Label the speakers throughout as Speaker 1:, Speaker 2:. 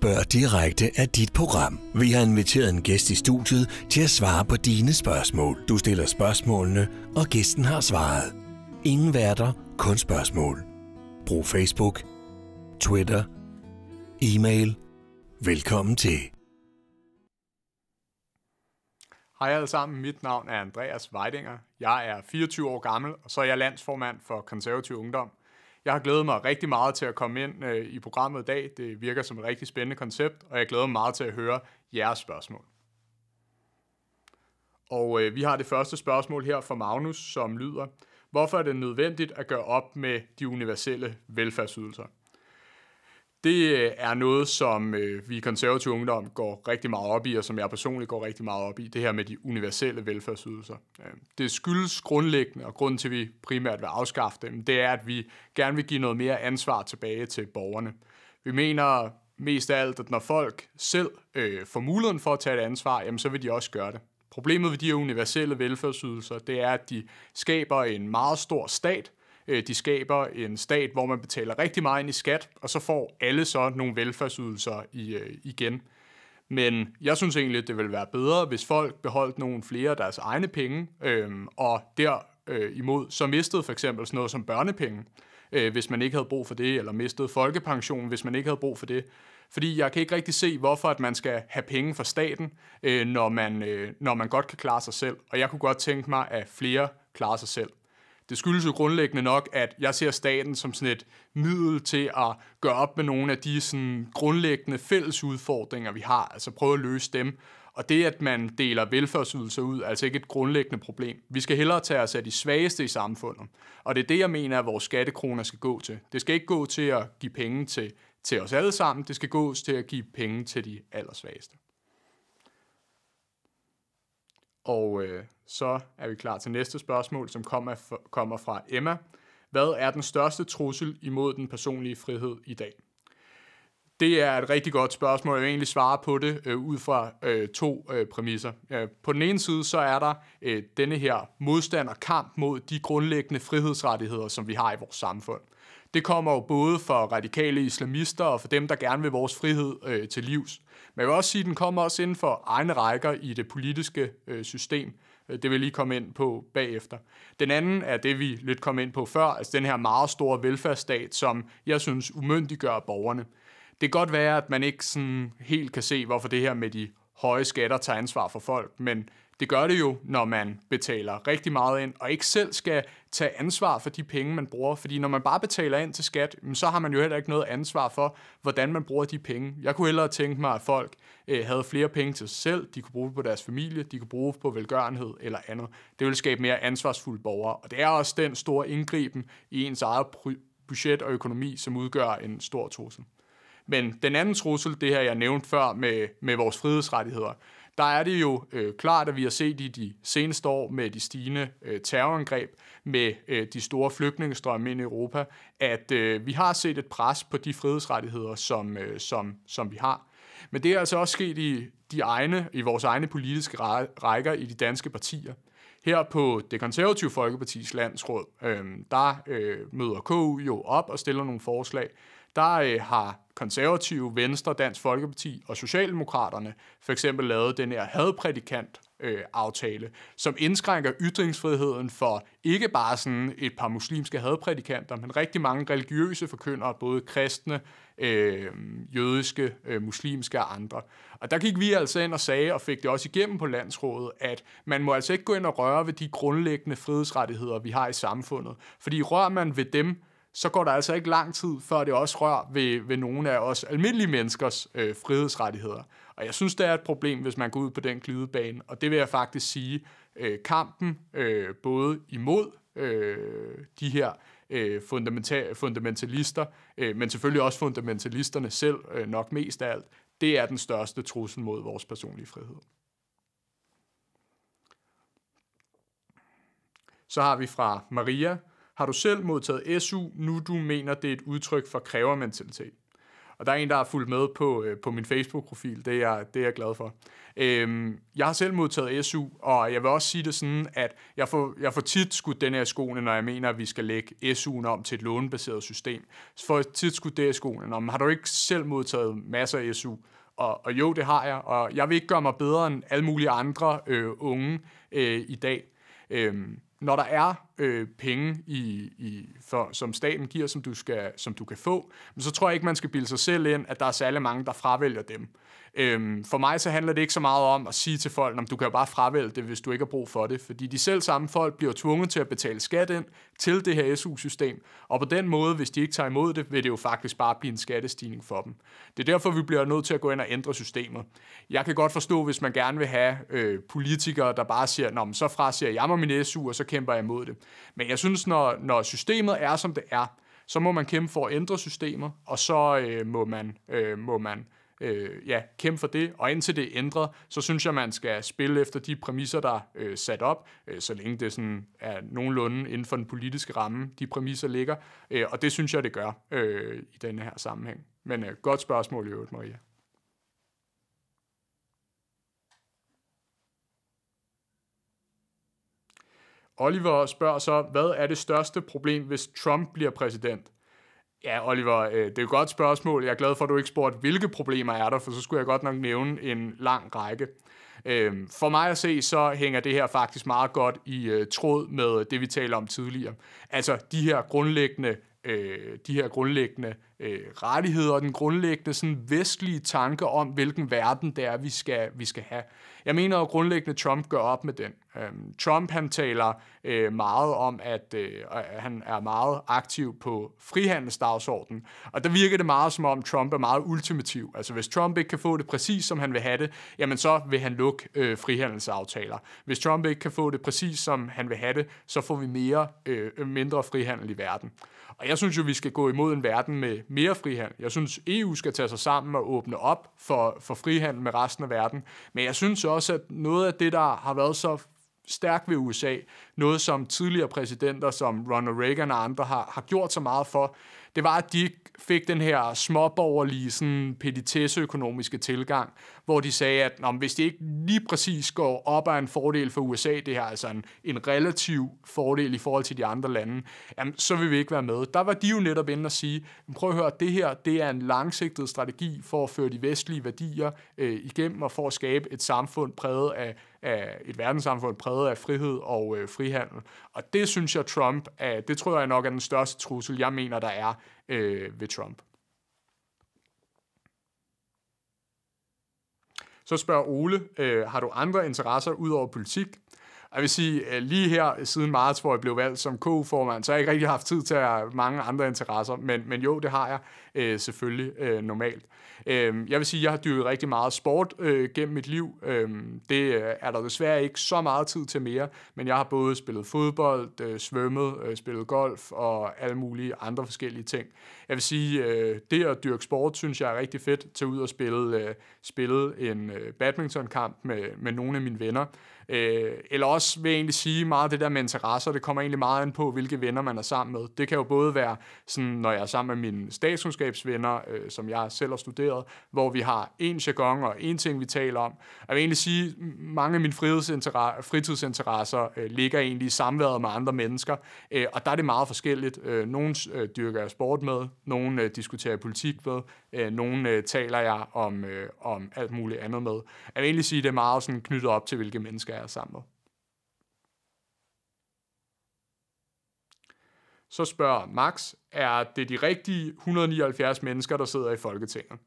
Speaker 1: Spørg direkte af dit program. Vi har inviteret en gæst i studiet til at svare på dine spørgsmål. Du stiller spørgsmålene, og gæsten har svaret. Ingen værter, kun spørgsmål. Brug Facebook, Twitter, e-mail. Velkommen til. Hej alle sammen, mit navn er Andreas Weidinger. Jeg er 24 år gammel, og så er jeg landsformand for konservativ ungdom. Jeg har glædet mig rigtig meget til at komme ind øh, i programmet i dag. Det virker som et rigtig spændende koncept, og jeg glæder mig meget til at høre jeres spørgsmål. Og øh, vi har det første spørgsmål her fra Magnus, som lyder, hvorfor er det nødvendigt at gøre op med de universelle velfærdsydelser? det øh, er noget, som øh, vi konservative ungdom går rigtig meget op i, og som jeg personligt går rigtig meget op i, det her med de universelle velfærdsydelser. Øh, det skyldes grundlæggende, og grunden til, at vi primært vil afskaffe dem, det er, at vi gerne vil give noget mere ansvar tilbage til borgerne. Vi mener mest af alt, at når folk selv øh, får muligheden for at tage et ansvar, jamen, så vil de også gøre det. Problemet ved de her universelle velfærdsydelser, det er, at de skaber en meget stor stat, Øh, de skaber en stat, hvor man betaler rigtig meget ind i skat, og så får alle så nogle velfærdsydelser i, øh, igen. Men jeg synes egentlig, det ville være bedre, hvis folk beholdt nogle flere af deres egne penge, øhm, og derimod øh, så mistede for eksempel sådan noget som børnepenge, øh, hvis man ikke havde brug for det, eller mistede folkepension, hvis man ikke havde brug for det. Fordi jeg kan ikke rigtig se, hvorfor at man skal have penge fra staten, øh, når, man, øh, når man godt kan klare sig selv. Og jeg kunne godt tænke mig, at flere klarer sig selv. Det skyldes jo grundlæggende nok, at jeg ser staten som sådan et middel til at gøre op med nogle af de sådan grundlæggende fælles udfordringer, vi har, altså prøve at løse dem. Og det, at man deler velfærdsydelser ud, er altså ikke et grundlæggende problem. Vi skal hellere tage os af de svageste i samfundet. Og det er det, jeg mener, at vores skattekroner skal gå til. Det skal ikke gå til at give penge til, til os alle sammen. Det skal gås til at give penge til de allersvageste. Og øh, så er vi klar til næste spørgsmål, som kommer, fra, kommer fra Emma. Hvad er den største trussel imod den personlige frihed i dag? Det er et rigtig godt spørgsmål, og jeg vil egentlig svare på det øh, ud fra øh, to øh, præmisser. Øh, på den ene side, så er der øh, denne her modstand og kamp mod de grundlæggende frihedsrettigheder, som vi har i vores samfund. Det kommer jo både for radikale islamister og for dem, der gerne vil vores frihed øh, til livs. Men jeg vil også sige, at den kommer også inden for egne rækker i det politiske øh, system. Øh, det vil jeg lige komme ind på bagefter. Den anden er det, vi lidt kom ind på før, altså den her meget store velfærdsstat, som jeg synes umyndiggør borgerne. Det kan godt være, at man ikke sådan helt kan se, hvorfor det her med de høje skatter tager ansvar for folk, men det gør det jo, når man betaler rigtig meget ind, og ikke selv skal tage ansvar for de penge, man bruger. Fordi når man bare betaler ind til skat, mm, så har man jo heller ikke noget ansvar for, hvordan man bruger de penge. Jeg kunne hellere tænke mig, at folk øh, havde flere penge til sig selv, de kunne bruge på deres familie, de kunne bruge på velgørenhed eller andet. Det ville skabe mere ansvarsfulde borgere, og det er også den store indgriben i ens eget budget og økonomi, som udgør en stor trussel. Men den anden trussel, det her jeg nævnte før med, med vores frihedsrettigheder, der er det jo øh, klart, at vi har set i de seneste år med de stigende øh, terrorangreb, med øh, de store flygtningestrømme ind i Europa, at øh, vi har set et pres på de frihedsrettigheder, som, øh, som, som vi har. Men det er altså også sket i, de egne, i vores egne politiske rækker i de danske partier. Her på det konservative Folkepartis landsråd, øh, der øh, møder KU jo op og stiller nogle forslag. Der øh, har konservative, Venstre, Dansk Folkeparti og Socialdemokraterne for eksempel lavet den her hadprædikant øh, aftale, som indskrænker ytringsfriheden for ikke bare sådan et par muslimske hadprædikanter, men rigtig mange religiøse forkyndere, både kristne, øh, jødiske, øh, muslimske og andre. Og der gik vi altså ind og sagde, og fik det også igennem på landsrådet, at man må altså ikke gå ind og røre ved de grundlæggende frihedsrettigheder, vi har i samfundet. Fordi rører man ved dem, så går der altså ikke lang tid, før det også rører ved, ved nogle af os almindelige menneskers øh, frihedsrettigheder. Og jeg synes, det er et problem, hvis man går ud på den glidebane, og det vil jeg faktisk sige, øh, kampen øh, både imod øh, de her øh, fundamenta- fundamentalister, øh, men selvfølgelig også fundamentalisterne selv, øh, nok mest af alt, det er den største trussel mod vores personlige frihed. Så har vi fra Maria, har du selv modtaget SU, nu du mener, det er et udtryk for krævermentalitet? Og der er en, der har fulgt med på, øh, på min Facebook-profil. Det er, det er jeg glad for. Øhm, jeg har selv modtaget SU, og jeg vil også sige det sådan, at jeg får, jeg får tit skudt den her skoene, når jeg mener, at vi skal lægge SU'en om til et lånebaseret system. Så får jeg tit skudt det i skoene, om har du ikke selv modtaget masser af SU? Og, og jo, det har jeg, og jeg vil ikke gøre mig bedre end alle mulige andre øh, unge øh, i dag. Øhm, når der er øh, penge, i, i, for, som staten giver, som du, skal, som du kan få, men så tror jeg ikke, man skal bilde sig selv ind, at der er særlig mange, der fravælger dem. Øhm, for mig så handler det ikke så meget om at sige til folk, at du kan jo bare fravælge det, hvis du ikke har brug for det, fordi de selv samme folk bliver tvunget til at betale skat ind til det her SU-system, og på den måde, hvis de ikke tager imod det, vil det jo faktisk bare blive en skattestigning for dem. Det er derfor, vi bliver nødt til at gå ind og ændre systemet. Jeg kan godt forstå, hvis man gerne vil have øh, politikere, der bare siger, Nå, men så fraser jeg mig min SU, og så kæmper jeg imod det. Men jeg synes, når, når systemet er, som det er, så må man kæmpe for at ændre systemet, og så øh, må man, øh, må man øh, ja, kæmpe for det, og indtil det er ændret, så synes jeg, man skal spille efter de præmisser, der er øh, sat op, øh, så længe det sådan er nogenlunde inden for den politiske ramme, de præmisser ligger, øh, og det synes jeg, det gør øh, i denne her sammenhæng. Men øh, godt spørgsmål i øvrigt, Maria. Oliver spørger så, hvad er det største problem, hvis Trump bliver præsident? Ja, Oliver, øh, det er et godt spørgsmål. Jeg er glad for, at du ikke spurgte, hvilke problemer er der, for så skulle jeg godt nok nævne en lang række. Øh, for mig at se, så hænger det her faktisk meget godt i øh, tråd med det, vi talte om tidligere. Altså de her grundlæggende de her grundlæggende rettigheder og den grundlæggende sådan vestlige tanke om, hvilken verden det er, vi skal, vi skal have. Jeg mener jo grundlæggende, Trump gør op med den. Øhm, Trump han taler øh, meget om, at øh, øh, han er meget aktiv på frihandelsdagsordenen, og der virker det meget som om Trump er meget ultimativ. Altså hvis Trump ikke kan få det præcis, som han vil have det, jamen så vil han lukke øh, frihandelsaftaler. Hvis Trump ikke kan få det præcis, som han vil have det, så får vi mere, øh, mindre frihandel i verden. Og jeg synes jo, vi skal gå imod en verden med mere frihandel. Jeg synes, EU skal tage sig sammen og åbne op for, for frihandel med resten af verden. Men jeg synes også, at noget af det, der har været så stærk ved USA. Noget, som tidligere præsidenter som Ronald Reagan og andre har, har gjort så meget for det var, at de fik den her småborgerlige, sådan økonomiske tilgang, hvor de sagde, at nå, hvis det ikke lige præcis går op af en fordel for USA, det her altså en, en relativ fordel i forhold til de andre lande, jamen, så vil vi ikke være med. Der var de jo netop inde og sige, prøv at høre, det her det er en langsigtet strategi for at føre de vestlige værdier øh, igennem og for at skabe et samfund præget af af et verdenssamfund præget af frihed og øh, frihandel. Og det synes jeg, Trump, er, det tror jeg nok er den største trussel, jeg mener, der er øh, ved Trump. Så spørger Ole, øh, har du andre interesser ud over politik? Jeg vil sige, øh, lige her siden marts, hvor jeg blev valgt som KU-formand, så har jeg ikke rigtig haft tid til at mange andre interesser, men, men jo, det har jeg øh, selvfølgelig øh, normalt. Øh, jeg vil sige, jeg har dyrket rigtig meget sport øh, gennem mit liv. Øhm, øh, det er der desværre ikke så meget tid til mere, men jeg har både spillet fodbold, øh, svømmet, øh, spillet golf og alle mulige andre forskellige ting. Jeg vil sige, øh, det at dyrke sport, synes jeg er rigtig fedt. Til ud og spille, øh, spille en øh, badmintonkamp med, med nogle af mine venner. Øh, eller også vil jeg egentlig sige meget det der med interesser, det kommer egentlig meget an på, hvilke venner man er sammen med. Det kan jo både være, sådan, når jeg er sammen med mine statskundskabsvenner, øh, som jeg selv har studeret, hvor vi har en jargon og en ting, vi taler om. Jeg vil egentlig sige, mange af mine fritidsinteresser øh, ligger egentlig i samværet med andre mennesker, øh, og der er det meget forskelligt. Øh, nogle øh, dyrker jeg sport med, nogle øh, diskuterer jeg politik med, øh, nogle øh, taler jeg om, øh, om alt muligt andet med. Jeg vil egentlig sige, det er meget sådan knyttet op til, hvilke mennesker jeg er sammen med. Så spørger Max, er det de rigtige 179 mennesker, der sidder i Folketinget?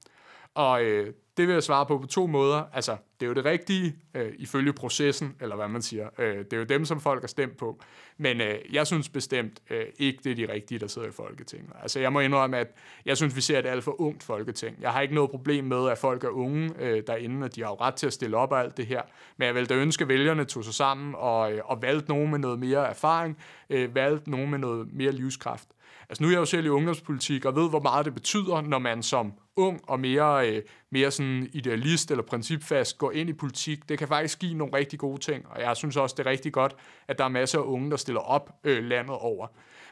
Speaker 1: Og øh, det vil jeg svare på på to måder. Altså, det er jo det rigtige øh, ifølge processen, eller hvad man siger. Øh, det er jo dem, som folk har stemt på. Men øh, jeg synes bestemt øh, ikke, det er de rigtige, der sidder i Folketinget. Altså, jeg må indrømme, at jeg synes, vi ser et alt for ungt Folketing. Jeg har ikke noget problem med, at folk er unge øh, derinde, og de har jo ret til at stille op og alt det her. Men jeg vil da ønske, at vælgerne tog sig sammen og, øh, og valgte nogen med noget mere erfaring, øh, valgte nogen med noget mere livskraft. Altså, nu er jeg jo selv i ungdomspolitik og ved, hvor meget det betyder, når man som ung og mere, øh, mere sådan idealist eller principfast går ind i politik, det kan faktisk give nogle rigtig gode ting, og jeg synes også, det er rigtig godt, at der er masser af unge, der stiller op øh, landet over.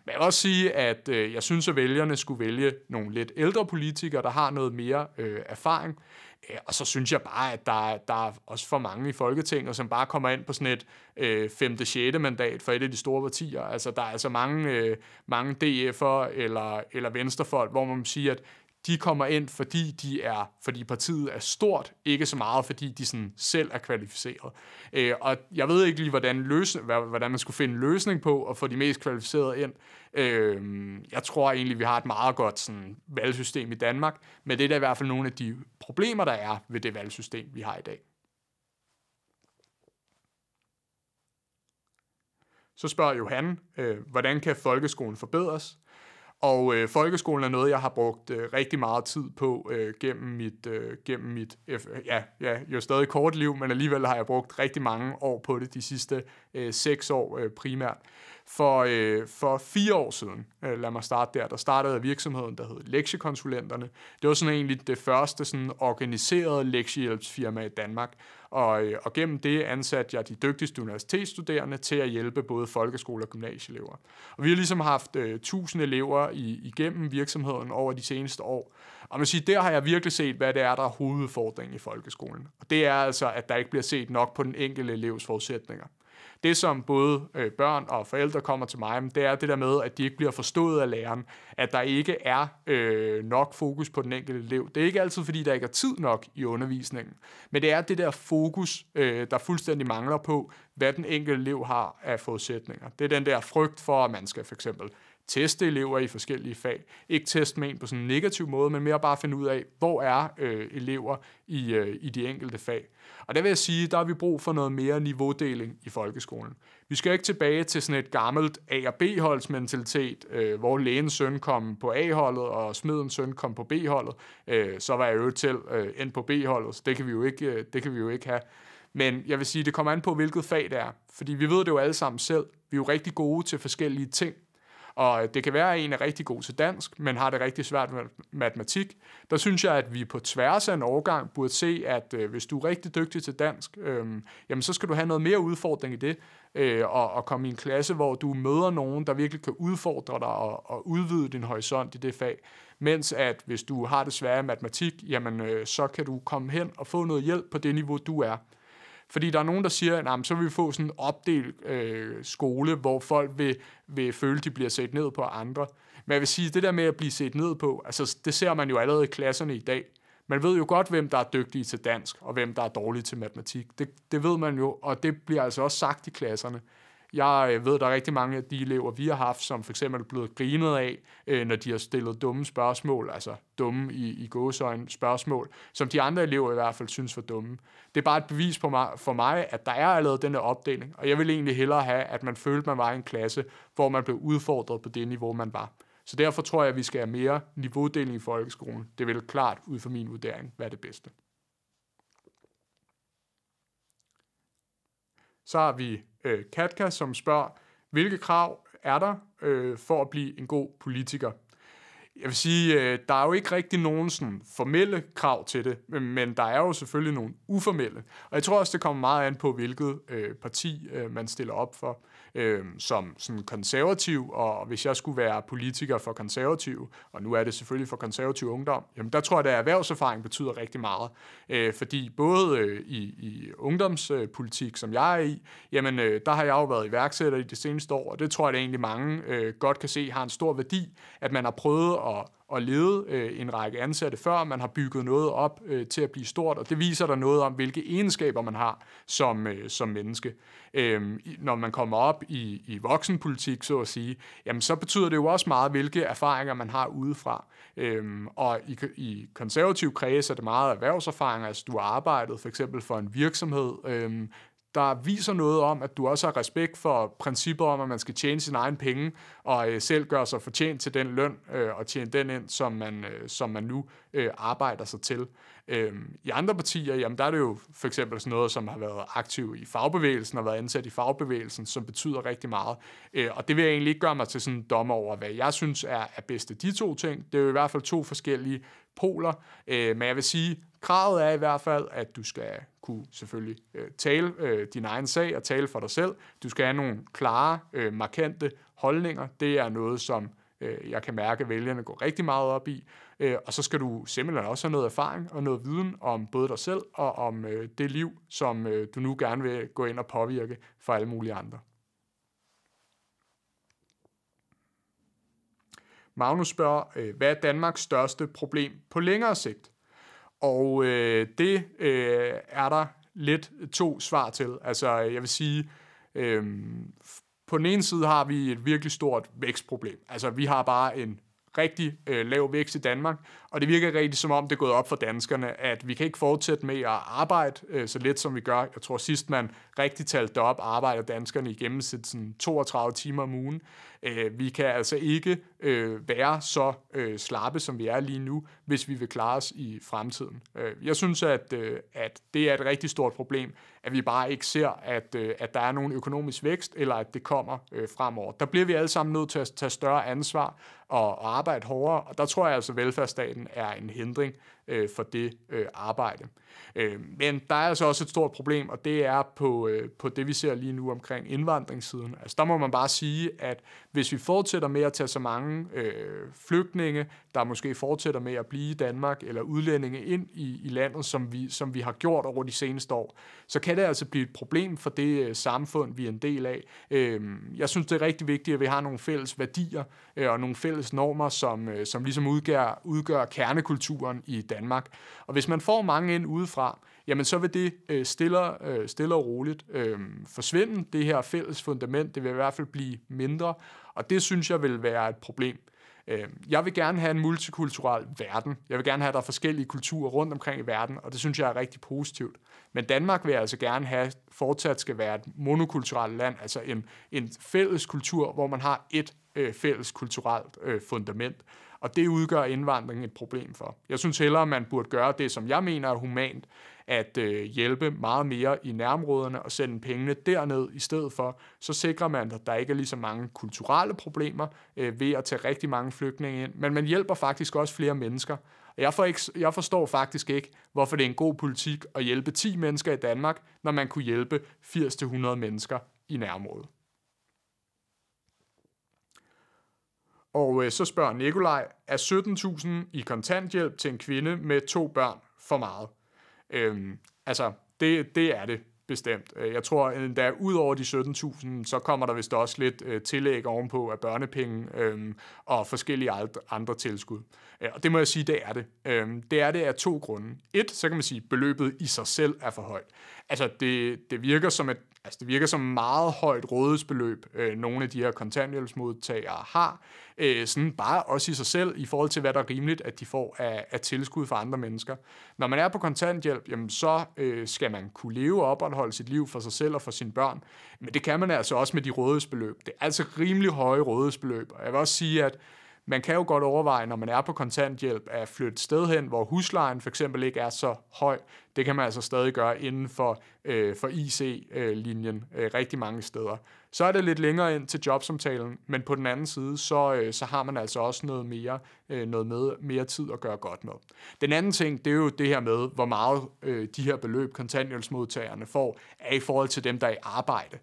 Speaker 1: Men jeg vil også sige, at øh, jeg synes, at vælgerne skulle vælge nogle lidt ældre politikere, der har noget mere øh, erfaring, øh, og så synes jeg bare, at der, der er også for mange i Folketinget, som bare kommer ind på sådan et øh, 5. 6. mandat for et af de store partier. Altså, der er altså mange, øh, mange DF'er eller, eller venstrefolk, hvor man siger, at de kommer ind, fordi, de er, fordi partiet er stort, ikke så meget, fordi de sådan selv er kvalificeret. Øh, og jeg ved ikke lige, hvordan, løsne, hvordan man skulle finde en løsning på at få de mest kvalificerede ind. Øh, jeg tror egentlig, vi har et meget godt sådan, valgsystem i Danmark, men det er da i hvert fald nogle af de problemer, der er ved det valgsystem, vi har i dag. Så spørger Johan, øh, hvordan kan folkeskolen forbedres? Og øh, folkeskolen er noget, jeg har brugt øh, rigtig meget tid på øh, gennem mit, øh, gennem mit øh, ja, ja, jo stadig kort liv, men alligevel har jeg brugt rigtig mange år på det de sidste øh, seks år øh, primært. For, øh, for fire år siden, øh, lad mig starte der, der startede virksomheden, der hed Lektiekonsulenterne. Det var sådan egentlig det første sådan organiserede lektiehjælpsfirma i Danmark, og, øh, og gennem det ansatte jeg de dygtigste universitetsstuderende til at hjælpe både folkeskole- og gymnasieelever. Og vi har ligesom haft øh, elever i, igennem virksomheden over de seneste år. Og man siger, der har jeg virkelig set, hvad det er, der er hovedudfordringen i folkeskolen. Og det er altså, at der ikke bliver set nok på den enkelte elevs forudsætninger. Det, som både øh, børn og forældre kommer til mig det er det der med, at de ikke bliver forstået af læreren, at der ikke er øh, nok fokus på den enkelte elev. Det er ikke altid, fordi der ikke er tid nok i undervisningen, men det er det der fokus, øh, der fuldstændig mangler på, hvad den enkelte elev har af forudsætninger. Det er den der frygt for, at man skal for eksempel teste elever i forskellige fag. Ikke teste med en på sådan en negativ måde, men mere bare finde ud af, hvor er øh, elever i, øh, i de enkelte fag. Og der vil jeg sige, der har vi brug for noget mere niveaudeling i folkeskolen. Vi skal ikke tilbage til sådan et gammelt A- og B-holdsmentalitet, øh, hvor lægens søn kom på A-holdet, og smedens søn kom på B-holdet. Øh, så var jeg jo til øh, end på B-holdet, så det kan, vi jo ikke, øh, det kan vi jo ikke have. Men jeg vil sige, det kommer an på, hvilket fag det er. Fordi vi ved det jo alle sammen selv. Vi er jo rigtig gode til forskellige ting. Og det kan være, at en er rigtig god til dansk, men har det rigtig svært med matematik. Der synes jeg, at vi på tværs af en overgang burde se, at øh, hvis du er rigtig dygtig til dansk, øh, jamen så skal du have noget mere udfordring i det, øh, og, og komme i en klasse, hvor du møder nogen, der virkelig kan udfordre dig og, og udvide din horisont i det fag. Mens at hvis du har det svære matematik, jamen øh, så kan du komme hen og få noget hjælp på det niveau, du er. Fordi der er nogen, der siger, at nah, så vil vi få sådan en opdelt øh, skole, hvor folk vil, vil føle, de bliver set ned på andre. Men jeg vil sige, det der med at blive set ned på, altså det ser man jo allerede i klasserne i dag. Man ved jo godt, hvem der er dygtig til dansk, og hvem der er dårlig til matematik. Det, det ved man jo, og det bliver altså også sagt i klasserne. Jeg øh, ved, der er rigtig mange af de elever, vi har haft, som for eksempel er blevet grinet af, øh, når de har stillet dumme spørgsmål, altså dumme i, i gåsøjne spørgsmål, som de andre elever i hvert fald synes var dumme. Det er bare et bevis på mig, for mig, at der er allerede den der opdeling, og jeg vil egentlig hellere have, at man følte, man var i en klasse, hvor man blev udfordret på det niveau, man var. Så derfor tror jeg, at vi skal have mere niveaudeling i folkeskolen. Det vil klart ud fra min vurdering være det bedste. Så har vi øh, Katka, som spørger, hvilke krav er der øh, for at blive en god politiker? Jeg vil sige, øh, der er jo ikke rigtig nogen sådan, formelle krav til det, men der er jo selvfølgelig nogle uformelle. Og jeg tror også, det kommer meget an på, hvilket øh, parti øh, man stiller op for øh, som sådan konservativ, og hvis jeg skulle være politiker for konservativ, og nu er det selvfølgelig for konservativ ungdom, jamen der tror jeg, at erhvervserfaring betyder rigtig meget. Øh, fordi både øh, i, i ungdomspolitik, som jeg er i, jamen øh, der har jeg jo været iværksætter i de seneste år, og det tror jeg, at egentlig mange øh, godt kan se har en stor værdi, at man har prøvet at og lede øh, en række ansatte før. Man har bygget noget op øh, til at blive stort, og det viser der noget om, hvilke egenskaber man har som, øh, som menneske. Øh, når man kommer op i, i voksenpolitik, så at sige, jamen så betyder det jo også meget, hvilke erfaringer man har udefra. Øhm, og i, i konservativ kreds er det meget erhvervserfaringer, altså du har arbejdet for eksempel for en virksomhed, øhm, der viser noget om, at du også har respekt for princippet om, at man skal tjene sin egen penge, og øh, selv gøre sig fortjent til den løn, øh, og tjene den ind, som man, øh, som man nu øh, arbejder sig til. Øh, I andre partier, jamen, der er det jo for eksempel sådan noget, som har været aktiv i fagbevægelsen, og været ansat i fagbevægelsen, som betyder rigtig meget. Øh, og det vil jeg egentlig ikke gøre mig til sådan en dommer over, hvad jeg synes er, er bedst af de to ting. Det er jo i hvert fald to forskellige poler, øh, men jeg vil sige, Kravet er i hvert fald, at du skal kunne selvfølgelig øh, tale øh, din egen sag og tale for dig selv. Du skal have nogle klare, øh, markante holdninger. Det er noget, som øh, jeg kan mærke, at vælgerne går rigtig meget op i. Øh, og så skal du simpelthen også have noget erfaring og noget viden om både dig selv og om øh, det liv, som øh, du nu gerne vil gå ind og påvirke for alle mulige andre. Magnus spørger, øh, hvad er Danmarks største problem på længere sigt? Og øh, det øh, er der lidt to svar til. Altså, jeg vil sige, øh, på den ene side har vi et virkelig stort vækstproblem. Altså, vi har bare en rigtig øh, lav vækst i Danmark, og det virker rigtig som om, det er gået op for danskerne, at vi kan ikke fortsætte med at arbejde øh, så lidt, som vi gør. Jeg tror sidst, man rigtig talte op, arbejder danskerne i gennemsnit sådan 32 timer om ugen. Øh, vi kan altså ikke øh, være så øh, slappe, som vi er lige nu, hvis vi vil klare os i fremtiden. Øh, jeg synes, at, øh, at det er et rigtig stort problem, at vi bare ikke ser, at, øh, at der er nogen økonomisk vækst, eller at det kommer øh, fremover. Der bliver vi alle sammen nødt til at tage større ansvar og, og arbejde hårdere, og der tror jeg altså, at velfærdsstaten staten er en hindring øh, for det øh, arbejde. Øh, men der er altså også et stort problem, og det er på, øh, på det, vi ser lige nu omkring indvandringssiden. Altså der må man bare sige, at hvis vi fortsætter med at tage så mange øh, flygtninge, der måske fortsætter med at blive i Danmark, eller udlændinge ind i, i landet, som vi, som vi har gjort over de seneste år, så kan det altså blive et problem for det øh, samfund, vi er en del af. Øh, jeg synes, det er rigtig vigtigt, at vi har nogle fælles værdier øh, og nogle fælles normer, som, øh, som ligesom udgør, udgør kernekulturen i Danmark. Danmark. Og hvis man får mange ind udefra, jamen så vil det øh, stille, øh, stille og roligt øh, forsvinde. Det her fælles fundament, det vil i hvert fald blive mindre, og det synes jeg vil være et problem. Øh, jeg vil gerne have en multikulturel verden. Jeg vil gerne have, at der er forskellige kulturer rundt omkring i verden, og det synes jeg er rigtig positivt. Men Danmark vil altså gerne have, fortsat skal være et monokulturelt land, altså en, en fælles kultur, hvor man har et øh, fælles kulturelt øh, fundament. Og det udgør indvandring et problem for. Jeg synes hellere, man burde gøre det, som jeg mener er humant, at øh, hjælpe meget mere i nærområderne og sende pengene derned i stedet for, så sikrer man, at der ikke er lige så mange kulturelle problemer øh, ved at tage rigtig mange flygtninge ind. Men man hjælper faktisk også flere mennesker. Jeg, for ikke, jeg forstår faktisk ikke, hvorfor det er en god politik at hjælpe 10 mennesker i Danmark, når man kunne hjælpe 80-100 mennesker i nærområdet. Og øh, så spørger Nikolaj, er 17.000 i kontanthjælp til en kvinde med to børn for meget? Øhm, altså, det, det er det bestemt. Øh, jeg tror endda, ud over de 17.000, så kommer der vist også lidt øh, tillæg ovenpå af børnepenge øh, og forskellige andre tilskud. Øh, og det må jeg sige, det er det. Øhm, det er det af to grunde. Et, så kan man sige, at beløbet i sig selv er for højt. Altså, det, det virker som et Altså det virker som meget højt rådighedsbeløb, øh, nogle af de her kontanthjælpsmodtagere har. Øh, sådan bare også i sig selv, i forhold til hvad der er rimeligt, at de får af, af tilskud fra andre mennesker. Når man er på kontanthjælp, jamen så øh, skal man kunne leve og opretholde sit liv for sig selv og for sine børn. Men det kan man altså også med de rådighedsbeløb. Det er altså rimelig høje rådighedsbeløb. Og jeg vil også sige, at man kan jo godt overveje, når man er på kontanthjælp, at flytte et sted hen, hvor huslejen for eksempel ikke er så høj. Det kan man altså stadig gøre inden for, øh, for IC-linjen øh, øh, rigtig mange steder. Så er det lidt længere ind til jobsamtalen, men på den anden side, så, øh, så har man altså også noget mere, øh, noget med, mere tid at gøre godt med. Den anden ting, det er jo det her med, hvor meget øh, de her beløb kontanthjælpsmodtagerne får, er i forhold til dem, der er i arbejde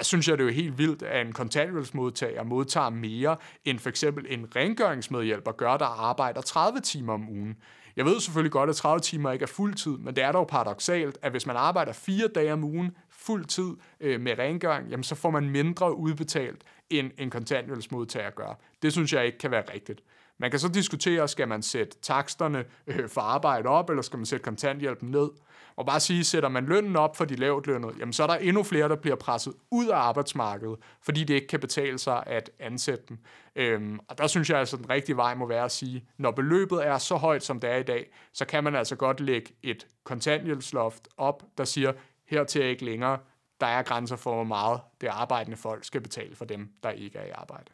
Speaker 1: der synes jeg, det er jo helt vildt, at en kontanthjælpsmodtager modtager mere, end for eksempel en rengøringsmedhjælper gør, der arbejder 30 timer om ugen. Jeg ved selvfølgelig godt, at 30 timer ikke er fuld tid, men det er dog paradoxalt, at hvis man arbejder fire dage om ugen fuld tid øh, med rengøring, jamen så får man mindre udbetalt, end en kontanthjælpsmodtager gør. Det synes jeg ikke kan være rigtigt. Man kan så diskutere, skal man sætte taksterne øh, for arbejde op, eller skal man sætte kontanthjælpen ned? Og bare sige, sætter man lønnen op for de lavt lønnet, jamen så er der endnu flere, der bliver presset ud af arbejdsmarkedet, fordi det ikke kan betale sig at ansætte dem. Øhm, og der synes jeg altså, den rigtige vej må være at sige, når beløbet er så højt, som det er i dag, så kan man altså godt lægge et kontanthjælpsloft op, der siger, hertil ikke længere, der er grænser for, hvor meget det arbejdende folk skal betale for dem, der ikke er i arbejde.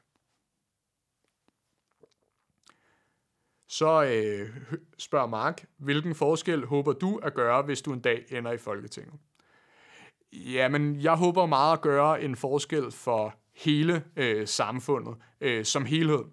Speaker 1: Så øh, spørger Mark, hvilken forskel håber du at gøre, hvis du en dag ender i Folketinget? Jamen, jeg håber meget at gøre en forskel for hele øh, samfundet øh, som helhed.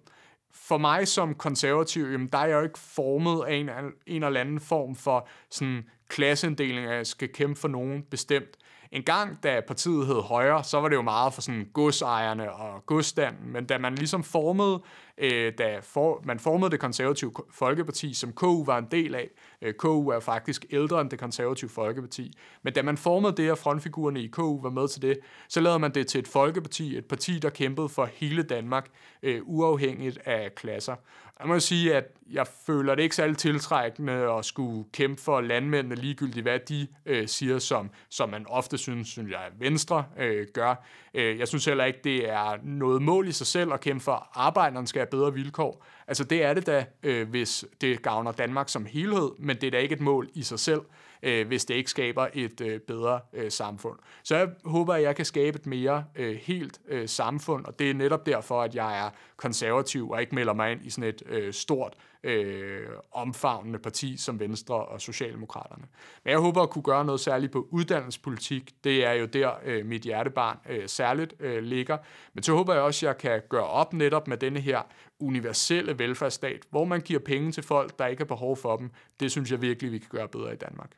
Speaker 1: For mig som konservativ, jamen, der er jeg jo ikke formet af en, en eller anden form for sådan, klasseinddeling, at jeg skal kæmpe for nogen bestemt. En gang, da partiet hed Højre, så var det jo meget for sådan godsejerne og godsstanden, men da man ligesom formede, øh, da for, man formede det konservative Folkeparti, som KU var en del af, Øh, KU er faktisk ældre end det konservative folkeparti. Men da man formede det, og frontfigurerne i KU var med til det, så lavede man det til et folkeparti, et parti, der kæmpede for hele Danmark, øh, uafhængigt af klasser. Jeg må sige, at jeg føler det ikke særlig tiltrækkende at skulle kæmpe for landmændene ligegyldigt, hvad de øh, siger, som, som man ofte synes, synes jeg, Venstre øh, gør. Øh, jeg synes heller ikke, det er noget mål i sig selv at kæmpe for, at arbejderne skal have bedre vilkår. Altså det er det da, øh, hvis det gavner Danmark som helhed, men det er da ikke et mål i sig selv, øh, hvis det ikke skaber et øh, bedre øh, samfund. Så jeg håber, at jeg kan skabe et mere øh, helt øh, samfund, og det er netop derfor, at jeg er konservativ og ikke melder mig ind i sådan et øh, stort, øh, omfavnende parti som Venstre og Socialdemokraterne. Men jeg håber at kunne gøre noget særligt på uddannelsespolitik. Det er jo der, øh, mit hjertebarn øh, særligt øh, ligger. Men så håber jeg også, at jeg kan gøre op netop med denne her universelle velfærdsstat, hvor man giver penge til folk, der ikke har behov for dem, det synes jeg virkelig, vi kan gøre bedre i Danmark.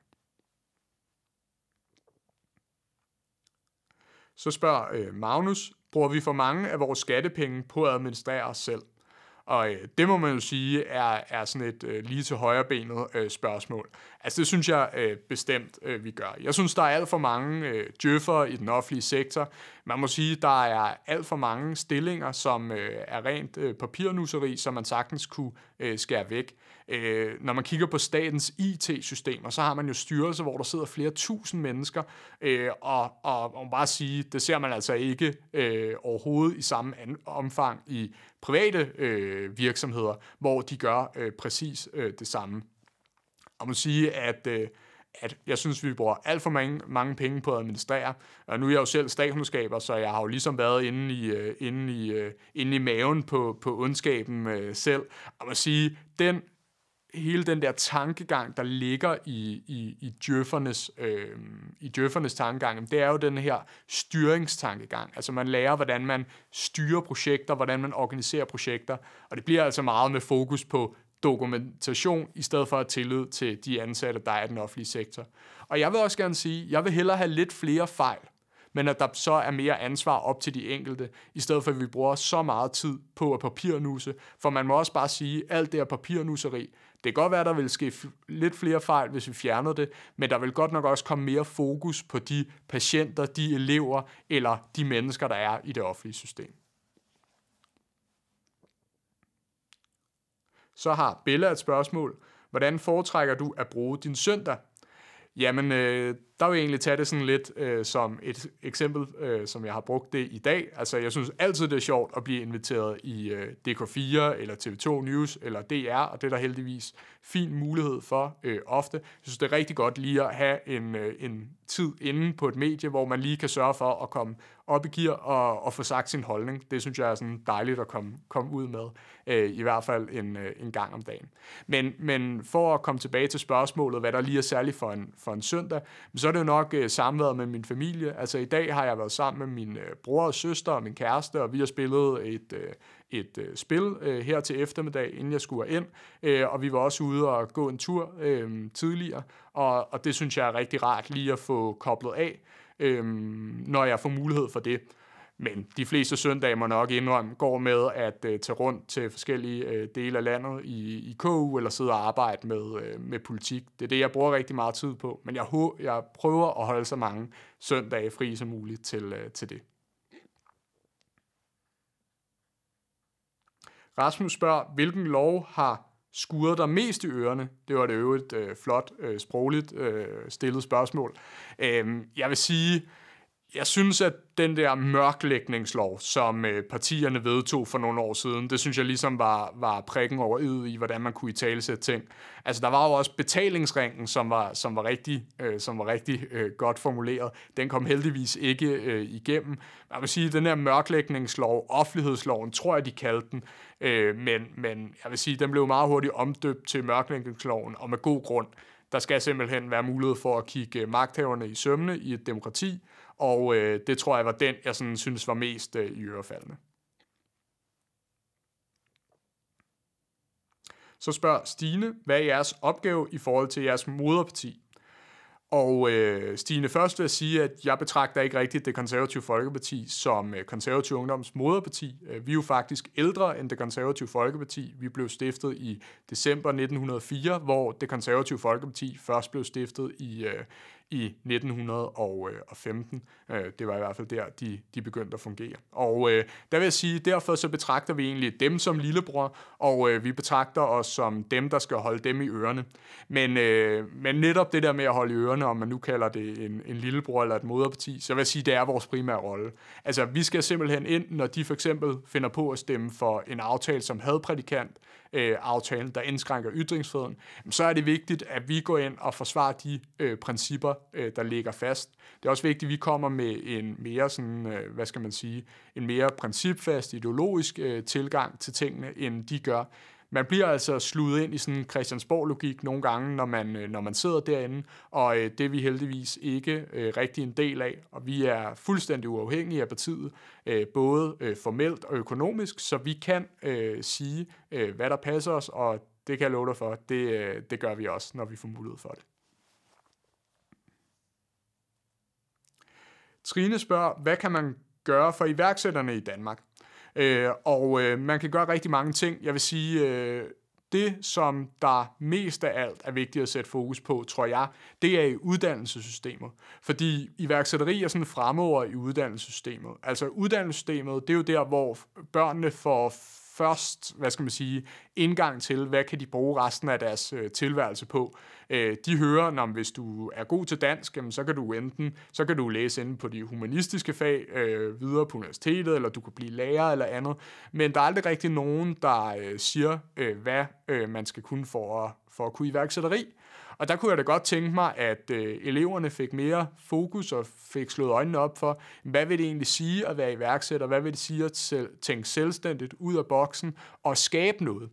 Speaker 1: Så spørger øh, Magnus, bruger vi for mange af vores skattepenge på at administrere os selv? Og øh, det må man jo sige er, er sådan et øh, lige til højre benet øh, spørgsmål. Altså det synes jeg øh, bestemt, øh, vi gør. Jeg synes, der er alt for mange øh, djøffer i den offentlige sektor. Man må sige, der er alt for mange stillinger, som øh, er rent øh, papirnusseri, som man sagtens kunne øh, skære væk. Øh, når man kigger på statens IT-systemer, så har man jo styrelser, hvor der sidder flere tusind mennesker, øh, og, og, og bare sige, det ser man altså ikke øh, overhovedet i samme omfang i private øh, virksomheder, hvor de gør øh, præcis øh, det samme. Og man sige, at øh, at jeg synes, vi bruger alt for mange, mange penge på at administrere. Og nu er jeg jo selv statskundskaber, så jeg har jo ligesom været inde i, øh, inde i, øh, inde i maven på, på ondskaben øh, selv. Og man sige, den hele den der tankegang, der ligger i, i, i, djøffernes, øh, i djøffernes tankegang, det er jo den her styringstankegang. Altså man lærer, hvordan man styrer projekter, hvordan man organiserer projekter, og det bliver altså meget med fokus på dokumentation, i stedet for at tillid til de ansatte, der er i den offentlige sektor. Og jeg vil også gerne sige, jeg vil hellere have lidt flere fejl, men at der så er mere ansvar op til de enkelte, i stedet for at vi bruger så meget tid på at papirnuse, for man må også bare sige, at alt det her papirnuseri, det kan godt være, at der vil ske lidt flere fejl, hvis vi fjerner det, men der vil godt nok også komme mere fokus på de patienter, de elever eller de mennesker, der er i det offentlige system. Så har Bella et spørgsmål. Hvordan foretrækker du at bruge din søndag? Jamen, øh, der vil jeg egentlig tage det sådan lidt øh, som et eksempel, øh, som jeg har brugt det i dag. Altså, jeg synes altid, det er sjovt at blive inviteret i øh, DK4 eller TV2 News eller DR, og det er der heldigvis fin mulighed for øh, ofte. Jeg synes, det er rigtig godt lige at have en, øh, en tid inde på et medie, hvor man lige kan sørge for at komme op i gear og, og få sagt sin holdning. Det synes jeg er sådan dejligt at komme, komme ud med, øh, i hvert fald en, øh, en gang om dagen. Men, men for at komme tilbage til spørgsmålet, hvad der lige er særligt for en, for en søndag, så så er det jo nok øh, samværet med min familie. Altså i dag har jeg været sammen med min øh, bror og søster og min kæreste, og vi har spillet et, øh, et øh, spil øh, her til eftermiddag, inden jeg skulle ind. Øh, og vi var også ude og gå en tur øh, tidligere, og, og det synes jeg er rigtig rart lige at få koblet af øh, når jeg får mulighed for det. Men de fleste søndage, må nok indrømme, går med at øh, tage rundt til forskellige øh, dele af landet i, i KU, eller sidde og arbejde med, øh, med politik. Det er det, jeg bruger rigtig meget tid på, men jeg, jeg prøver at holde så mange søndage fri som muligt til, øh, til det. Rasmus spørger, hvilken lov har skuret dig mest i ørerne? Det var det øvrigt øh, flot, øh, sprogligt øh, stillet spørgsmål. Øh, jeg vil sige, jeg synes, at den der mørklægningslov, som øh, partierne vedtog for nogle år siden, det synes jeg ligesom var, var prikken over i, i, hvordan man kunne i tale sætte ting. Altså, der var jo også betalingsringen, som var, som var rigtig, øh, som var rigtig øh, godt formuleret. Den kom heldigvis ikke øh, igennem. Jeg vil sige, at den her mørklægningslov, offentlighedsloven, tror jeg, de kaldte den, øh, men, men jeg vil sige, at den blev meget hurtigt omdøbt til mørklægningsloven, og med god grund. Der skal simpelthen være mulighed for at kigge øh, magthaverne i sømne i et demokrati, og øh, det tror jeg var den, jeg sådan synes var mest øh, i ørefaldene. Så spørger Stine, hvad er jeres opgave i forhold til jeres moderparti? Og øh, Stine, først vil jeg sige, at jeg betragter ikke rigtigt det konservative folkeparti som øh, konservativ ungdoms moderparti. Øh, vi er jo faktisk ældre end det konservative folkeparti. Vi blev stiftet i december 1904, hvor det konservative folkeparti først blev stiftet i øh, i 1915. Øh, øh, det var i hvert fald der, de, de begyndte at fungere. Og øh, der vil jeg sige, derfor så betragter vi egentlig dem som lillebror, og øh, vi betragter os som dem, der skal holde dem i ørerne. Men, øh, men netop det der med at holde i ørerne, om man nu kalder det en, en lillebror eller et moderparti, så vil jeg sige, det er vores primære rolle. Altså, vi skal simpelthen ind, når de for eksempel finder på at stemme for en aftale som hadprædikant, øh, aftalen, der indskrænker ytringsfriheden, så er det vigtigt, at vi går ind og forsvarer de øh, principper, øh, der ligger fast. Det er også vigtigt, at vi kommer med en mere sådan, øh, hvad skal man sige, en mere principfast ideologisk øh, tilgang til tingene, end de gør. Man bliver altså sludet ind i sådan en Christiansborg-logik nogle gange, når man, øh, når man sidder derinde, og øh, det er vi heldigvis ikke øh, rigtig en del af, og vi er fuldstændig uafhængige af partiet, øh, både øh, formelt og økonomisk, så vi kan øh, sige, øh, hvad der passer os, og det kan jeg love dig for, det, øh, det gør vi også, når vi får mulighed for det. Trine spørger, hvad kan man gøre for iværksætterne i Danmark? Øh, og øh, man kan gøre rigtig mange ting. Jeg vil sige, øh, det som der mest af alt er vigtigt at sætte fokus på, tror jeg, det er i uddannelsessystemet. Fordi iværksætteri er sådan fremover i uddannelsessystemet. Altså uddannelsessystemet, det er jo der, hvor børnene får først, hvad skal man sige, indgang til, hvad kan de bruge resten af deres øh, tilværelse på øh, de hører, når hvis du er god til dansk, jamen, så kan du enten så kan du læse inde på de humanistiske fag øh, videre på universitetet, eller du kan blive lærer eller andet. Men der er aldrig rigtig nogen, der øh, siger, øh, hvad øh, man skal kunne for at, for at kunne iværksætteri. Og der kunne jeg da godt tænke mig, at øh, eleverne fik mere fokus og fik slået øjnene op for, hvad vil det egentlig sige at være iværksætter? Hvad vil det sige at tænke selvstændigt ud af boksen og skabe noget?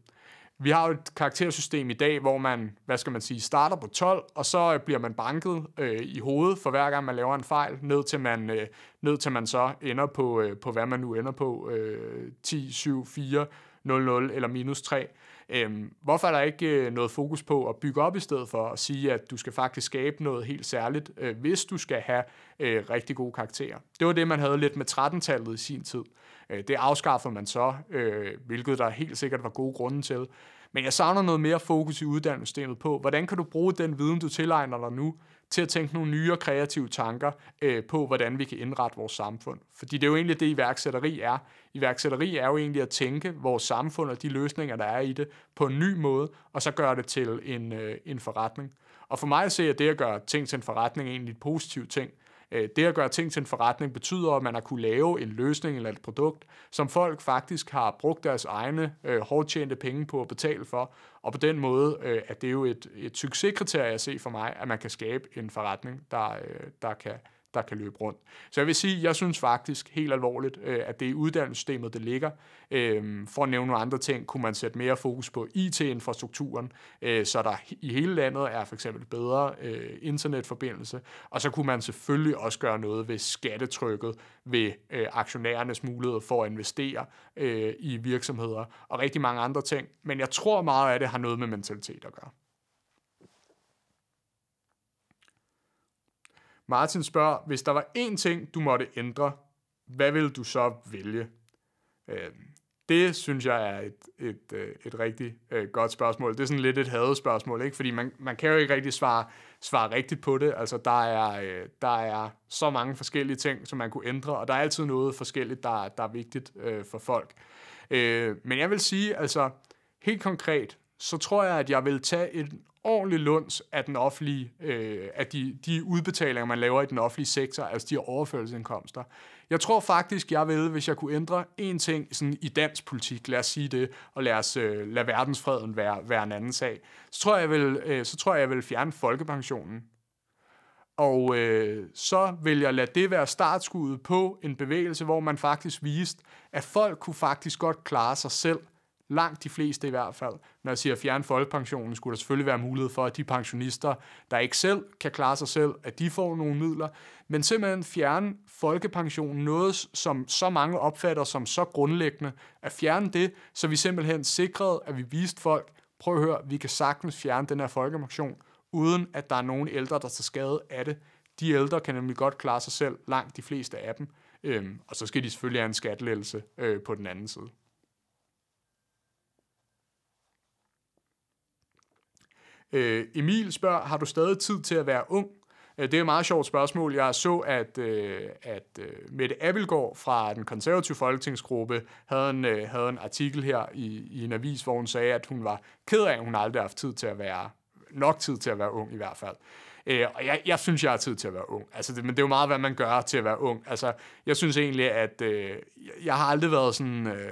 Speaker 1: Vi har jo et karaktersystem i dag, hvor man, hvad skal man sige, starter på 12, og så øh, bliver man banket øh, i hovedet for hver gang man laver en fejl, ned til man, øh, ned til man så ender på, øh, på, hvad man nu ender på, øh, 10, 7, 4, 0, 0 eller minus 3. Øhm, hvorfor er der ikke øh, noget fokus på at bygge op i stedet for at sige, at du skal faktisk skabe noget helt særligt, øh, hvis du skal have øh, rigtig gode karakterer? Det var det, man havde lidt med 13-tallet i sin tid. Øh, det afskaffede man så, øh, hvilket der helt sikkert var gode grunde til. Men jeg savner noget mere fokus i uddannelsessystemet på, hvordan kan du bruge den viden, du tilegner dig nu, til at tænke nogle nye og kreative tanker øh, på, hvordan vi kan indrette vores samfund. Fordi det er jo egentlig det, iværksætteri er. Iværksætteri er jo egentlig at tænke vores samfund og de løsninger, der er i det, på en ny måde, og så gøre det til en, øh, en forretning. Og for mig at se, at det at gøre ting til en forretning er egentlig en positiv ting, Øh, det at gøre ting til en forretning betyder, at man har kunne lave en løsning eller et produkt, som folk faktisk har brugt deres egne øh, hårdt tjente penge på at betale for, og på den måde øh, at det er jo et, et succeskriterie at se for mig, at man kan skabe en forretning, der, øh, der kan der kan løbe rundt. Så jeg vil sige, jeg synes faktisk helt alvorligt, øh, at det er uddannelsessystemet, det ligger. Øhm, for at nævne nogle andre ting, kunne man sætte mere fokus på IT-infrastrukturen, øh, så der i hele landet er for eksempel bedre øh, internetforbindelse, og så kunne man selvfølgelig også gøre noget ved skattetrykket, ved aktionærernes mulighed for at investere i virksomheder, og rigtig mange andre ting. Men jeg tror meget af det har noget med mentalitet at gøre. Martin spørger, hvis der var én ting, du måtte ændre, hvad ville du så vælge? Øh, det synes jeg er et, et, øh, et, rigtig øh, godt spørgsmål. Det er sådan lidt et spørgsmål, ikke? Fordi man, man kan jo ikke rigtig svare, svare rigtigt på det. Altså, der er, øh, der er så mange forskellige ting, som man kunne ændre, og der er altid noget forskelligt, der, der er vigtigt øh, for folk. Øh, men jeg vil sige, altså, helt konkret, så tror jeg, at jeg vil tage en ordentlig lunds af den offentlige, øh, af de, de udbetalinger, man laver i den offentlige sektor, altså de overførelseindkomster. Jeg tror faktisk, jeg ville, hvis jeg kunne ændre én ting sådan i dansk politik, lad os sige det, og lad os øh, lade verdensfreden være, være en anden sag, så tror jeg, jeg vil, øh, så tror jeg, jeg vil fjerne folkepensionen. Og øh, så vil jeg lade det være startskuddet på en bevægelse, hvor man faktisk viste, at folk kunne faktisk godt klare sig selv, langt de fleste i hvert fald. Når jeg siger fjerne folkepensionen, skulle der selvfølgelig være mulighed for, at de pensionister, der ikke selv kan klare sig selv, at de får nogle midler. Men simpelthen fjerne folkepensionen, noget som så mange opfatter som så grundlæggende, at fjerne det, så vi simpelthen sikrede, at vi viste folk, prøv at høre, vi kan sagtens fjerne den her folkepension, uden at der er nogen ældre, der tager skade af det. De ældre kan nemlig godt klare sig selv, langt de fleste af dem. Øhm, og så skal de selvfølgelig have en skattelettelse øh, på den anden side. Øh, Emil spørger, har du stadig tid til at være ung? Øh, det er et meget sjovt spørgsmål. Jeg så, at, øh, at øh, Mette Abelgaard fra den konservative folketingsgruppe havde en, øh, havde en artikel her i, i en avis, hvor hun sagde, at hun var ked af, at hun aldrig har haft tid til at være, nok tid til at være ung i hvert fald. Øh, og jeg, jeg synes, jeg har tid til at være ung. Altså, det, men det er jo meget, hvad man gør til at være ung. Altså, jeg synes egentlig, at øh, jeg har aldrig været sådan... Øh,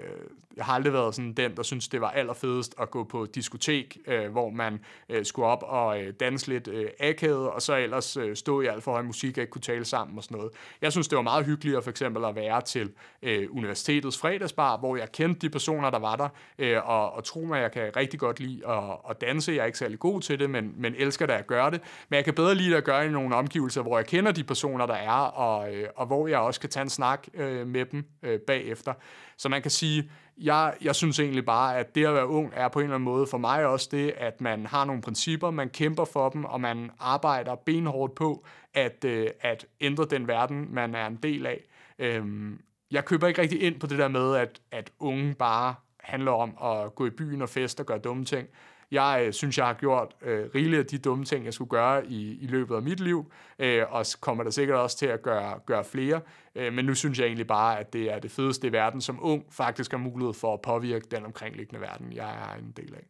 Speaker 1: jeg har aldrig været sådan den, der synes, det var allerfedest at gå på diskotek, øh, hvor man øh, skulle op og øh, danse lidt øh, akavet, og så ellers øh, stå i alt for høj musik og ikke kunne tale sammen og sådan noget. Jeg synes, det var meget hyggeligere for eksempel at være til øh, universitetets fredagsbar, hvor jeg kendte de personer, der var der, øh, og, og tro mig, jeg kan rigtig godt lide at, at danse. Jeg er ikke særlig god til det, men, men elsker da at gøre det. Men jeg kan bedre lide at gøre det i nogle omgivelser, hvor jeg kender de personer, der er, og, øh, og hvor jeg også kan tage en snak øh, med dem øh, bagefter. Så man kan sige, jeg, jeg synes egentlig bare, at det at være ung er på en eller anden måde for mig også det, at man har nogle principper, man kæmper for dem, og man arbejder benhårdt på at, øh, at ændre den verden, man er en del af. Øhm, jeg køber ikke rigtig ind på det der med, at, at unge bare handler om at gå i byen og feste og gøre dumme ting. Jeg øh, synes, jeg har gjort øh, rigeligt af de dumme ting, jeg skulle gøre i, i løbet af mit liv, øh, og kommer der sikkert også til at gøre, gøre flere. Øh, men nu synes jeg egentlig bare, at det er det fedeste i verden, som ung faktisk har mulighed for at påvirke den omkringliggende verden, jeg er en del af.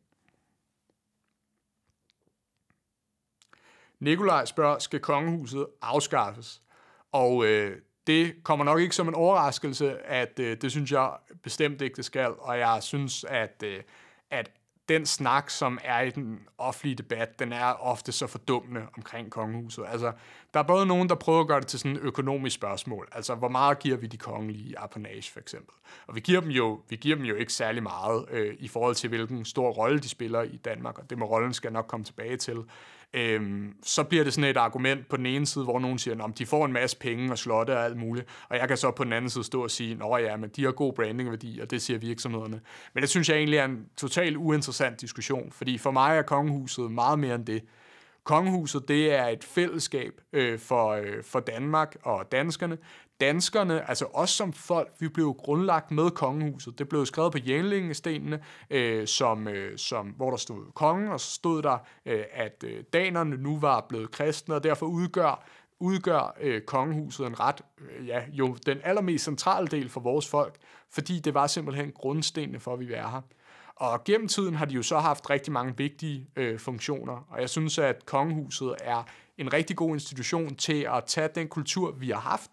Speaker 1: Nikolaj spørger, skal kongehuset afskaffes? Og øh, det kommer nok ikke som en overraskelse, at øh, det synes jeg bestemt ikke, det skal. Og jeg synes, at, øh, at den snak, som er i den offentlige debat, den er ofte så fordummende omkring kongehuset. Altså, der er både nogen, der prøver at gøre det til sådan et økonomisk spørgsmål. Altså, hvor meget giver vi de kongelige apanage, for eksempel? Og vi giver dem jo, vi giver dem jo ikke særlig meget øh, i forhold til, hvilken stor rolle de spiller i Danmark, og det med rollen skal jeg nok komme tilbage til øhm, så bliver det sådan et argument på den ene side, hvor nogen siger, at de får en masse penge og slotte og alt muligt, og jeg kan så på den anden side stå og sige, at ja, men de har god brandingværdi, og det siger virksomhederne. Men det synes jeg egentlig er en totalt uinteressant diskussion, fordi for mig er kongehuset meget mere end det. Kongehuset, det er et fællesskab øh, for, øh, for Danmark og danskerne, danskerne, altså os som folk, vi blev grundlagt med kongehuset. Det blev skrevet på jænlingestenene, øh, som, øh, som, hvor der stod kongen, og så stod der, øh, at øh, danerne nu var blevet kristne, og derfor udgør udgør øh, kongehuset en ret, øh, ja, jo den allermest centrale del for vores folk, fordi det var simpelthen grundstenene for, at vi er her. Og gennem tiden har de jo så haft rigtig mange vigtige øh, funktioner, og jeg synes, at kongehuset er en rigtig god institution til at tage den kultur, vi har haft,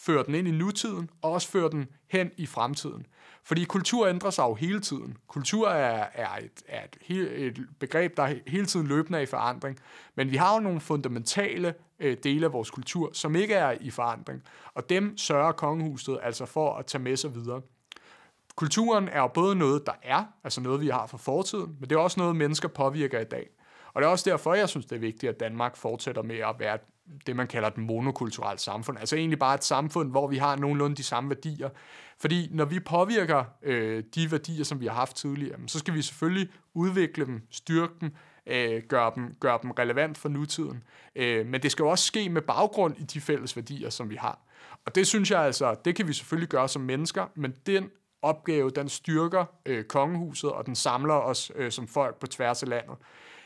Speaker 1: føre den ind i nutiden, og også føre den hen i fremtiden. Fordi kultur ændrer sig jo hele tiden. Kultur er, er, et, er et, et begreb, der hele tiden løbende er i forandring. Men vi har jo nogle fundamentale øh, dele af vores kultur, som ikke er i forandring. Og dem sørger kongehuset altså for at tage med sig videre. Kulturen er jo både noget, der er, altså noget, vi har fra fortiden, men det er også noget, mennesker påvirker i dag. Og det er også derfor, jeg synes, det er vigtigt, at Danmark fortsætter med at være et det, man kalder et monokulturelt samfund. Altså egentlig bare et samfund, hvor vi har nogenlunde de samme værdier. Fordi når vi påvirker øh, de værdier, som vi har haft tidligere, så skal vi selvfølgelig udvikle dem, styrke dem, øh, gøre, dem, gøre dem relevant for nutiden. Øh, men det skal jo også ske med baggrund i de fælles værdier, som vi har. Og det synes jeg altså, det kan vi selvfølgelig gøre som mennesker, men den opgave, den styrker øh, kongehuset, og den samler os øh, som folk på tværs af landet.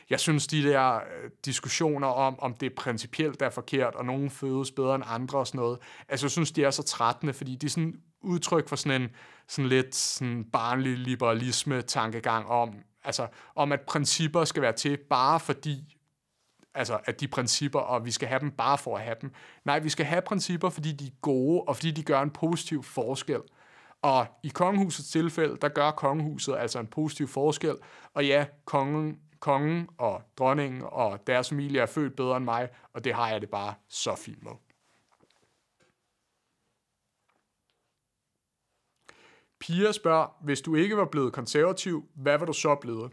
Speaker 1: Jeg synes, de der øh, diskussioner om, om det principielt er forkert, og nogen fødes bedre end andre og sådan noget, altså jeg synes, de er så trættende, fordi de er sådan udtryk for sådan en sådan lidt sådan barnlig liberalisme-tankegang om, altså, om at principper skal være til bare fordi, altså, at de principper, og vi skal have dem bare for at have dem. Nej, vi skal have principper, fordi de er gode, og fordi de gør en positiv forskel. Og i kongehusets tilfælde, der gør kongehuset altså en positiv forskel, og ja, kongen kongen og dronningen og deres familie er født bedre end mig, og det har jeg det bare så fint med. Pia spørger, hvis du ikke var blevet konservativ, hvad var du så blevet?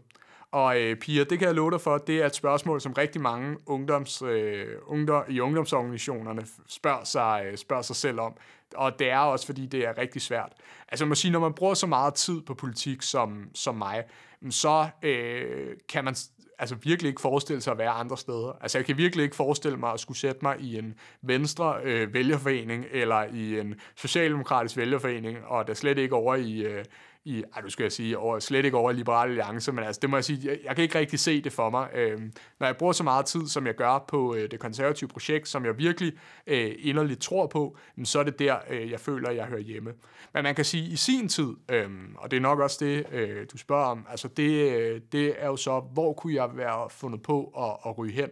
Speaker 1: Og øh, piger, det kan jeg love dig for, det er et spørgsmål, som rigtig mange ungdoms, øh, ungdom, i ungdomsorganisationerne spørger sig, øh, spørger sig selv om. Og det er også, fordi det er rigtig svært. Altså man må sige, når man bruger så meget tid på politik som, som mig, så øh, kan man altså virkelig ikke forestille sig at være andre steder. Altså jeg kan virkelig ikke forestille mig at skulle sætte mig i en venstre øh, vælgerforening eller i en socialdemokratisk vælgerforening, og der slet ikke over i, øh, i, ej, nu skal jeg sige, over, slet ikke over Liberale Alliance, men altså, det må jeg sige, jeg, jeg kan ikke rigtig se det for mig. Øh, når jeg bruger så meget tid, som jeg gør på øh, det konservative projekt, som jeg virkelig øh, inderligt tror på, så er det der, øh, jeg føler, jeg hører hjemme. Men man kan sige, i sin tid, øh, og det er nok også det, øh, du spørger om, altså det, øh, det er jo så, hvor kunne jeg være fundet på at, at ryge hen?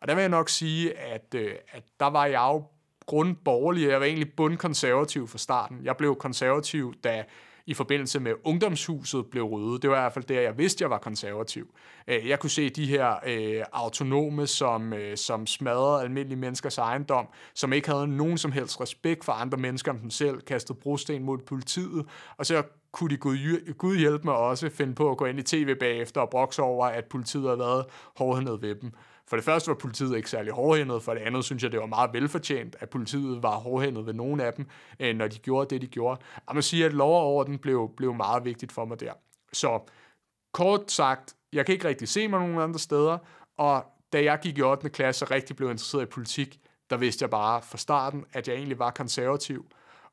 Speaker 1: Og der vil jeg nok sige, at, øh, at der var jeg jo grundborgerlig, jeg var egentlig bundkonservativ fra starten. Jeg blev konservativ, da i forbindelse med ungdomshuset blev ryddet. Det var i hvert fald der, jeg vidste, jeg var konservativ. Øh, jeg kunne se de her øh, autonome, som, øh, som smadrede almindelige menneskers ejendom, som ikke havde nogen som helst respekt for andre mennesker end dem selv, kastede brosten mod politiet, og så kunne de Gud, Gud hjælpe mig også finde på at gå ind i tv bagefter og brokse over, at politiet har været hårdhændet ved dem. For det første var politiet ikke særlig hårdhændet, for det andet synes jeg, det var meget velfortjent, at politiet var hårdhændet ved nogen af dem, øh, når de gjorde det, de gjorde. Og man siger, at lov og orden blev, blev meget vigtigt for mig der. Så kort sagt, jeg kan ikke rigtig se mig nogen andre steder, og da jeg gik i 8. klasse og rigtig blev interesseret i politik, der vidste jeg bare fra starten, at jeg egentlig var konservativ.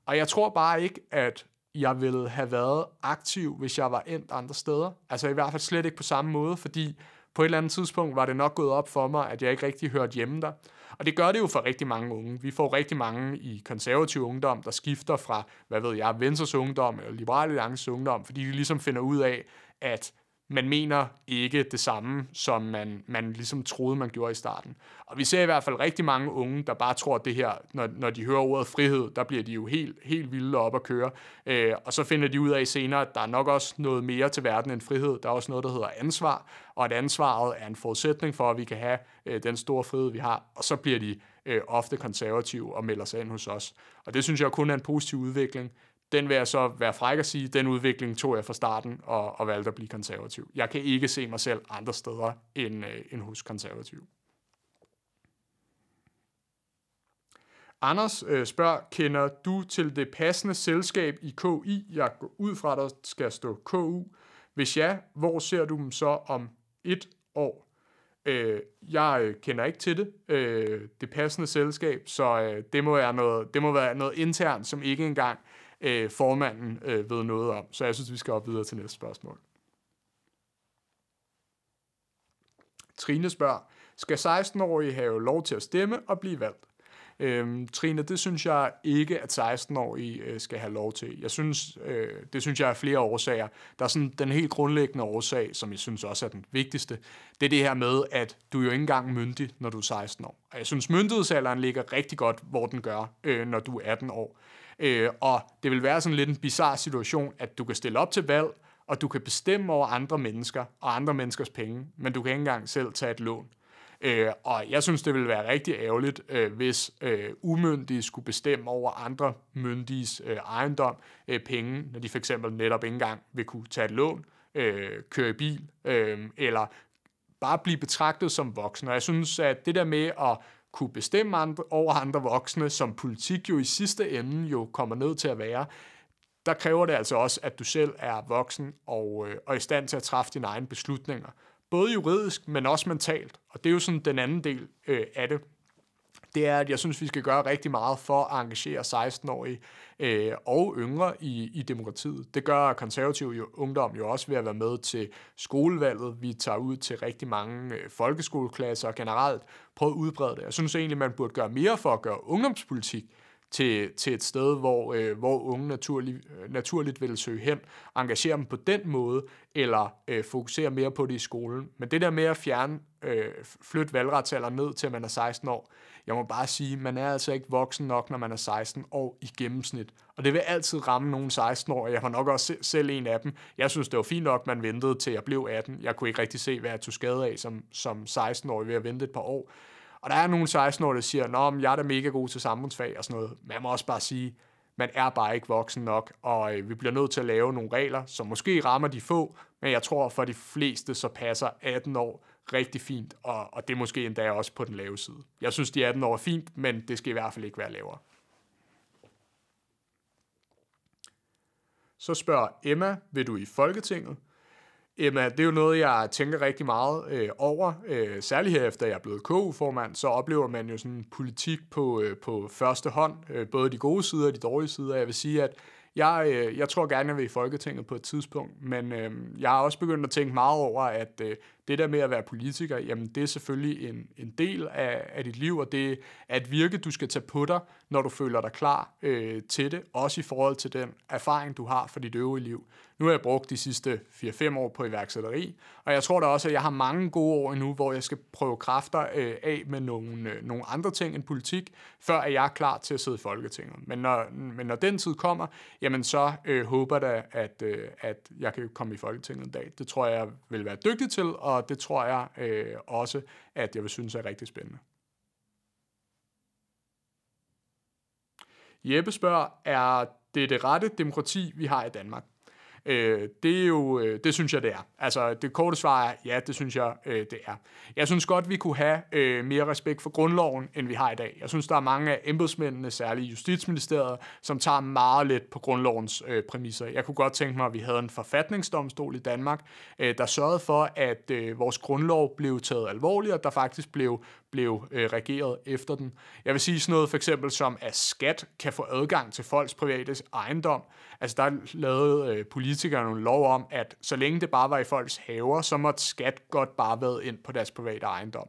Speaker 1: Og jeg tror bare ikke, at jeg ville have været aktiv, hvis jeg var endt andre steder. Altså i hvert fald slet ikke på samme måde, fordi på et eller andet tidspunkt var det nok gået op for mig, at jeg ikke rigtig hørte hjemme der. Og det gør det jo for rigtig mange unge. Vi får rigtig mange i konservativ ungdom, der skifter fra, hvad ved jeg, Venstres ungdom eller Liberale Alliances ungdom, fordi de ligesom finder ud af, at man mener ikke det samme, som man, man ligesom troede, man gjorde i starten. Og vi ser i hvert fald rigtig mange unge, der bare tror, at det her, når, når de hører ordet frihed, der bliver de jo helt, helt vilde op at køre. Øh, og så finder de ud af senere, at der er nok også noget mere til verden end frihed. Der er også noget, der hedder ansvar, og at ansvaret er en forudsætning for, at vi kan have øh, den store frihed, vi har. Og så bliver de øh, ofte konservative og melder sig ind hos os. Og det synes jeg kun er en positiv udvikling den vil jeg så være fræk at sige, den udvikling tog jeg fra starten og, og valgte at blive konservativ. Jeg kan ikke se mig selv andre steder end, øh, end hos konservativ. Anders øh, spørger, kender du til det passende selskab i KI? Jeg går ud fra, der skal stå KU. Hvis ja, hvor ser du dem så om et år? Øh, jeg øh, kender ikke til det, øh, det passende selskab, så øh, det, må være noget, det må være noget internt, som ikke engang øh, formanden øh, ved noget om. Så jeg synes, vi skal op videre til næste spørgsmål. Trine spørger, skal 16-årige have lov til at stemme og blive valgt? Øhm, Trine, det synes jeg ikke, at 16-årige øh, skal have lov til. Jeg synes, øh, det synes jeg er flere årsager. Der er sådan den helt grundlæggende årsag, som jeg synes også er den vigtigste, det er det her med, at du er jo ikke engang myndig, når du er 16 år. Og jeg synes, myndighedsalderen ligger rigtig godt, hvor den gør, øh, når du er 18 år. Øh, og det vil være sådan lidt en bizarre situation, at du kan stille op til valg, og du kan bestemme over andre mennesker og andre menneskers penge, men du kan ikke engang selv tage et lån. Øh, og jeg synes, det ville være rigtig ærgerligt, øh, hvis øh, umyndige skulle bestemme over andre myndiges øh, ejendom, øh, penge, når de for eksempel netop ikke engang vil kunne tage et lån, øh, køre i bil, øh, eller bare blive betragtet som voksne. Og jeg synes, at det der med at kunne bestemme andre, over andre voksne, som politik jo i sidste ende jo kommer ned til at være, der kræver det altså også, at du selv er voksen og, øh, og i stand til at træffe dine egne beslutninger. Både juridisk, men også mentalt. Og det er jo sådan den anden del øh, af det det er, at jeg synes, vi skal gøre rigtig meget for at engagere 16-årige øh, og yngre i, i demokratiet. Det gør konservativ jo, ungdom jo også ved at være med til skolevalget. Vi tager ud til rigtig mange øh, folkeskoleklasser og generelt prøver at udbrede det. Jeg synes egentlig, man burde gøre mere for at gøre ungdomspolitik til, til et sted, hvor, øh, hvor unge naturlig, øh, naturligt vil søge hen, engagere dem på den måde, eller øh, fokusere mere på det i skolen. Men det der med at fjerne, øh, flytte valgretsalderen ned til, at man er 16 år, jeg må bare sige, man er altså ikke voksen nok, når man er 16 år i gennemsnit. Og det vil altid ramme nogle 16-årige. Jeg var nok også selv en af dem. Jeg synes, det var fint nok, man ventede til jeg blev 18. Jeg kunne ikke rigtig se, hvad jeg tog skade af som, som 16-årig ved at vente et par år. Og der er nogle 16-årige, der siger, Nå, jeg er da mega god til samfundsfag og sådan noget. Man må også bare sige, man er bare ikke voksen nok, og øh, vi bliver nødt til at lave nogle regler, som måske rammer de få, men jeg tror for de fleste, så passer 18 år rigtig fint, og, og det er måske endda også på den lave side. Jeg synes, de 18 år er fint, men det skal i hvert fald ikke være lavere. Så spørger Emma, vil du i Folketinget? Emma, det er jo noget, jeg tænker rigtig meget øh, over. Øh, særligt her efter jeg er blevet KU-formand, så oplever man jo sådan politik på, øh, på første hånd. Øh, både de gode sider og de dårlige sider. Jeg vil sige, at jeg, øh, jeg tror gerne, jeg vil i Folketinget på et tidspunkt, men øh, jeg har også begyndt at tænke meget over, at øh, det der med at være politiker, jamen det er selvfølgelig en, en del af, af dit liv, og det er et virke, du skal tage på dig, når du føler dig klar øh, til det, også i forhold til den erfaring, du har for dit øvrige liv. Nu har jeg brugt de sidste 4-5 år på iværksætteri, og jeg tror da også, at jeg har mange gode år endnu, hvor jeg skal prøve kræfter øh, af med nogle, øh, nogle andre ting end politik, før jeg er klar til at sidde i Folketinget. Men når, men når den tid kommer, jamen så øh, håber jeg da, at, øh, at jeg kan komme i Folketinget en dag. Det tror jeg, jeg vil være dygtig til, og og det tror jeg øh, også, at jeg vil synes er rigtig spændende. Jeppe spørger, er det det rette demokrati, vi har i Danmark? Øh, det er jo, øh, det synes jeg, det er. Altså, det korte svar er, ja, det synes jeg, øh, det er. Jeg synes godt, vi kunne have øh, mere respekt for grundloven, end vi har i dag. Jeg synes, der er mange af embedsmændene, særligt Justitsministeriet, som tager meget lidt på grundlovens øh, præmisser. Jeg kunne godt tænke mig, at vi havde en forfatningsdomstol i Danmark, øh, der sørgede for, at øh, vores grundlov blev taget alvorligt, og der faktisk blev blev øh, regeret efter den. Jeg vil sige sådan noget for eksempel som, at skat kan få adgang til folks private ejendom. Altså der lavede øh, politikerne en lov om, at så længe det bare var i folks haver, så måtte skat godt bare være ind på deres private ejendom.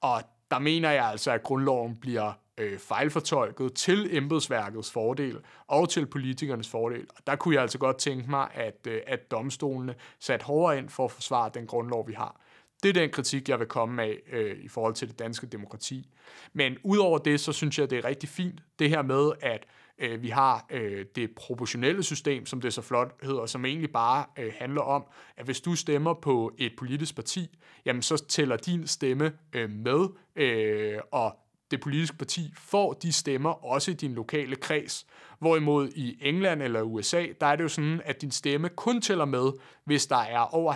Speaker 1: Og der mener jeg altså, at grundloven bliver øh, fejlfortolket til embedsværkets fordel og til politikernes fordel. Og der kunne jeg altså godt tænke mig, at, øh, at domstolene satte hårdere ind for at forsvare den grundlov, vi har. Det er den kritik, jeg vil komme af øh, i forhold til det danske demokrati. Men udover det, så synes jeg, det er rigtig fint, det her med, at øh, vi har øh, det proportionelle system, som det så flot hedder, som egentlig bare øh, handler om, at hvis du stemmer på et politisk parti, jamen så tæller din stemme øh, med, øh, og det politiske parti får de stemmer også i din lokale kreds. Hvorimod i England eller USA, der er det jo sådan, at din stemme kun tæller med, hvis der er over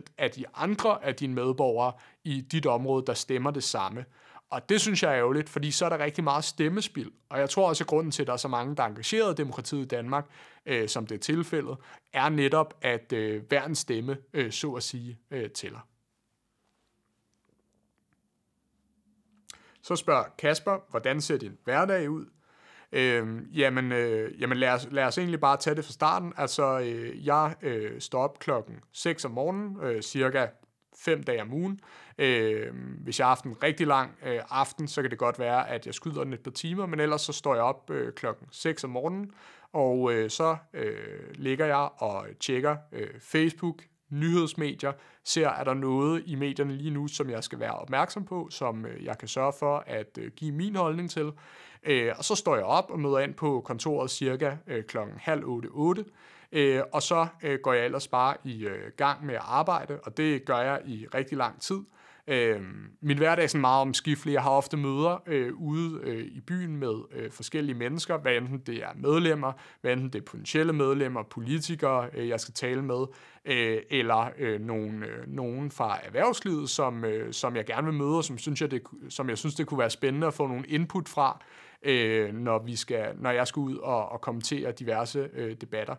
Speaker 1: 50% af de andre af dine medborgere i dit område, der stemmer det samme. Og det synes jeg er ærgerligt, fordi så er der rigtig meget stemmespil. Og jeg tror også, at grunden til, at der er så mange, der er engageret i demokratiet i Danmark, øh, som det er tilfældet, er netop, at øh, hver en stemme, øh, så at sige, øh, tæller. Så spørger Kasper, hvordan ser din hverdag ud? Øh, jamen, øh, jamen lad, os, lad os egentlig bare tage det fra starten. Altså, øh, jeg øh, står op klokken 6 om morgenen, øh, cirka 5 dage om ugen. Øh, hvis jeg har haft en rigtig lang øh, aften, så kan det godt være, at jeg skyder den et par timer, men ellers så står jeg op øh, klokken 6 om morgenen, og øh, så øh, ligger jeg og tjekker øh, Facebook, nyhedsmedier, ser, er der noget i medierne lige nu, som jeg skal være opmærksom på, som øh, jeg kan sørge for at øh, give min holdning til. Øh, og så står jeg op og møder ind på kontoret cirka klokken halv otte otte, og så går jeg ellers bare i gang med at arbejde, og det gør jeg i rigtig lang tid. Øh, min hverdag er sådan meget omskiftelig. Jeg har ofte møder øh, ude øh, i byen med øh, forskellige mennesker, hvad enten det er medlemmer, hvad enten det er potentielle medlemmer, politikere, øh, jeg skal tale med, øh, eller øh, nogen, øh, nogen fra erhvervslivet, som, øh, som jeg gerne vil møde, og som, synes jeg, det, som jeg synes, det kunne være spændende at få nogle input fra, øh, når, vi skal, når jeg skal ud og, og kommentere diverse øh, debatter.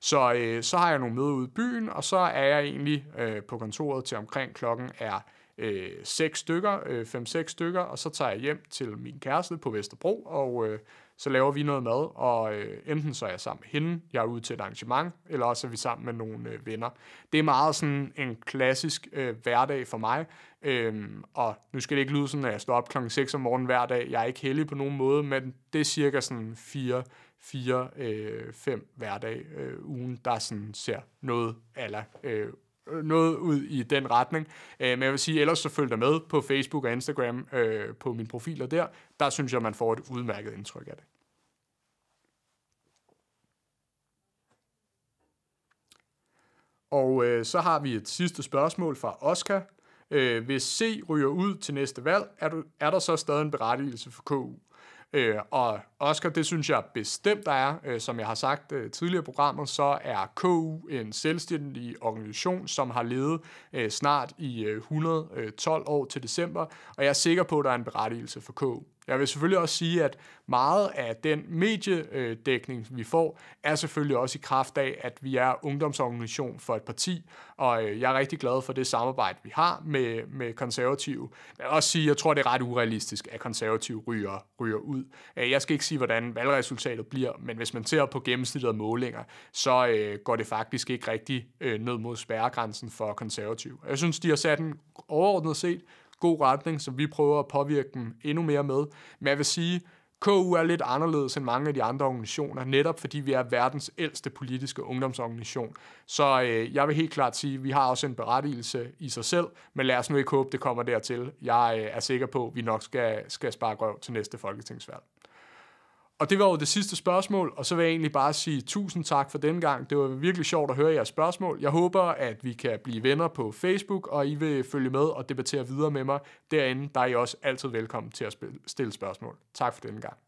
Speaker 1: Så, øh, så har jeg nogle møder ude i byen, og så er jeg egentlig øh, på kontoret til omkring klokken er øh, seks stykker, øh, fem-seks stykker, og så tager jeg hjem til min kæreste på Vesterbro, og øh, så laver vi noget mad, og øh, enten så er jeg sammen med hende, jeg er ude til et arrangement, eller også er vi sammen med nogle øh, venner. Det er meget sådan en klassisk øh, hverdag for mig, øhm, og nu skal det ikke lyde sådan, at jeg står op kl. 6 om morgenen hver dag, jeg er ikke heldig på nogen måde, men det er cirka sådan 4 fire øh, fem hverdag øh, ugen, der sådan ser noget ala øh, noget ud i den retning. Øh, men jeg vil sige, ellers så følg dig med på Facebook og Instagram øh, på mine profiler der. Der synes jeg, man får et udmærket indtryk af det. Og øh, så har vi et sidste spørgsmål fra Oscar. hvis C ryger ud til næste valg, er, du, er der så stadig en berettigelse for KU? Øh, og Oscar, det synes jeg bestemt, der er. Øh, som jeg har sagt øh, tidligere i programmet, så er KU en selvstændig organisation, som har levet øh, snart i øh, 112 øh, år til december, og jeg er sikker på, at der er en berettigelse for KU. Jeg vil selvfølgelig også sige, at meget af den mediedækning, vi får, er selvfølgelig også i kraft af, at vi er ungdomsorganisation for et parti, og øh, jeg er rigtig glad for det samarbejde, vi har med, med konservative. Jeg vil også sige, at jeg tror, det er ret urealistisk, at konservative ryger, ryger ud. Øh, jeg skal ikke sige, hvordan valgresultatet bliver, men hvis man ser på gennemsnittet målinger, så øh, går det faktisk ikke rigtig ned mod spærregrænsen for konservative. Jeg synes, de har sat en overordnet set god retning, så vi prøver at påvirke dem endnu mere med. Men jeg vil sige, KU er lidt anderledes end mange af de andre organisationer, netop fordi vi er verdens ældste politiske ungdomsorganisation. Så øh, jeg vil helt klart sige, at vi har også en berettigelse i sig selv, men lad os nu ikke håbe, det kommer dertil. Jeg øh, er sikker på, at vi nok skal, skal spare røv til næste folketingsvalg. Og det var jo det sidste spørgsmål, og så vil jeg egentlig bare sige tusind tak for denne gang. Det var virkelig sjovt at høre jeres spørgsmål. Jeg håber, at vi kan blive venner på Facebook, og I vil følge med og debattere videre med mig derinde. Der er I også altid velkommen til at stille spørgsmål. Tak for denne gang.